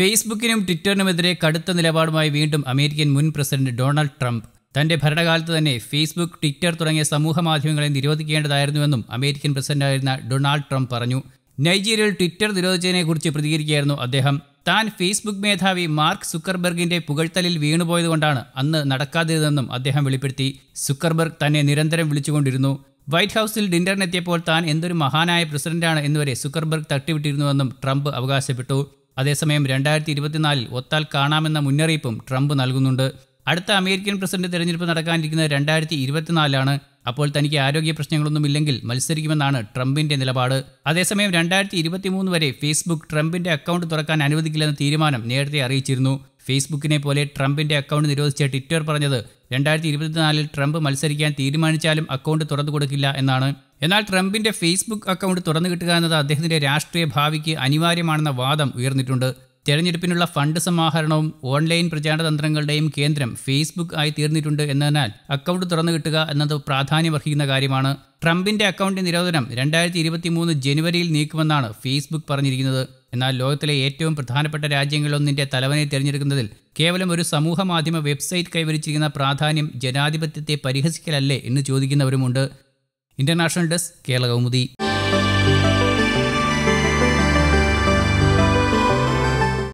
ഫേസ്ബുക്കിനും ട്വിറ്ററിനുമെതിരെ കടുത്ത നിലപാടുമായി വീണ്ടും അമേരിക്കൻ മുൻ പ്രസിഡന്റ് ഡൊണാൾഡ് ട്രംപ് തന്റെ ഭരണകാലത്ത് തന്നെ ഫേസ്ബുക്ക് ട്വിറ്റർ തുടങ്ങിയ സമൂഹ മാധ്യമങ്ങളെ നിരോധിക്കേണ്ടതായിരുന്നുവെന്നും അമേരിക്കൻ പ്രസിഡന്റായിരുന്ന ഡൊണാൾഡ് ട്രംപ് പറഞ്ഞു നൈജീരിയയിൽ ട്വിറ്റർ നിരോധിച്ചതിനെക്കുറിച്ച് പ്രതികരിക്കുകയായിരുന്നു അദ്ദേഹം താൻ ഫേസ്ബുക്ക് മേധാവി മാർക്ക് സുക്കർബർഗിന്റെ പുകഴ്ത്തലിൽ വീണുപോയതുകൊണ്ടാണ് അന്ന് നടക്കാതിരുന്നതെന്നും അദ്ദേഹം വെളിപ്പെടുത്തി സുക്കർബർഗ് തന്നെ നിരന്തരം വിളിച്ചുകൊണ്ടിരുന്നു വൈറ്റ് ഹൗസിൽ ഡിന്നറിനെത്തിയപ്പോൾ താൻ എന്തൊരു മഹാനായ പ്രസിഡന്റാണ് എന്നുവരെ സുക്കർബർഗ് തട്ടിവിട്ടിരുന്നുവെന്നും ട്രംപ് അവകാശപ്പെട്ടു അതേസമയം രണ്ടായിരത്തി ഇരുപത്തിനാലിൽ ഒത്താൽ കാണാമെന്ന മുന്നറിയിപ്പും ട്രംപ് നൽകുന്നുണ്ട് അടുത്ത അമേരിക്കൻ പ്രസിഡന്റ് തെരഞ്ഞെടുപ്പ് നടക്കാനിരിക്കുന്നത് രണ്ടായിരത്തി ഇരുപത്തിനാലിലാണ് അപ്പോൾ തനിക്ക് ആരോഗ്യ പ്രശ്നങ്ങളൊന്നുമില്ലെങ്കിൽ മത്സരിക്കുമെന്നാണ് ട്രംപിന്റെ നിലപാട് അതേസമയം രണ്ടായിരത്തി ഇരുപത്തിമൂന്ന് വരെ ഫേസ്ബുക്ക് ട്രംപിന്റെ അക്കൗണ്ട് തുറക്കാൻ അനുവദിക്കില്ലെന്ന തീരുമാനം നേരത്തെ അറിയിച്ചിരുന്നു ഫേസ്ബുക്കിനെ പോലെ ട്രംപിന്റെ അക്കൗണ്ട് നിരോധിച്ച ട്വിറ്റർ പറഞ്ഞത് രണ്ടായിരത്തി ഇരുപത്തിനാലിൽ ട്രംപ് മത്സരിക്കാൻ തീരുമാനിച്ചാലും അക്കൗണ്ട് തുറന്നു കൊടുക്കില്ല എന്നാണ് എന്നാൽ ട്രംപിന്റെ ഫേസ്ബുക്ക് അക്കൗണ്ട് തുറന്നു കിട്ടുക എന്നത് അദ്ദേഹത്തിന്റെ രാഷ്ട്രീയ ഭാവിക്ക് അനിവാര്യമാണെന്ന വാദം ഉയർന്നിട്ടുണ്ട് തെരഞ്ഞെടുപ്പിനുള്ള ഫണ്ട് സമാഹരണവും ഓൺലൈൻ പ്രചാരണതന്ത്രങ്ങളുടെയും കേന്ദ്രം ഫേസ്ബുക്ക് ആയി തീർന്നിട്ടുണ്ട് എന്നതിനാൽ അക്കൗണ്ട് തുറന്നു കിട്ടുക എന്നത് പ്രാധാന്യമർഹിക്കുന്ന കാര്യമാണ് ട്രംപിന്റെ അക്കൗണ്ട് നിരോധനം രണ്ടായിരത്തി ജനുവരിയിൽ നീക്കുമെന്നാണ് ഫേസ്ബുക്ക് പറഞ്ഞിരിക്കുന്നത് എന്നാൽ ലോകത്തിലെ ഏറ്റവും പ്രധാനപ്പെട്ട രാജ്യങ്ങളൊന്നിൻ്റെ തലവനെ തിരഞ്ഞെടുക്കുന്നതിൽ കേവലം ഒരു സമൂഹ മാധ്യമ വെബ്സൈറ്റ് കൈവരിച്ചിരിക്കുന്ന പ്രാധാന്യം ജനാധിപത്യത്തെ പരിഹസിക്കലല്ലേ എന്ന് ചോദിക്കുന്നവരുമുണ്ട് ഇന്റർനാഷണൽ ഡെസ്ക് കേരള കൗമുദി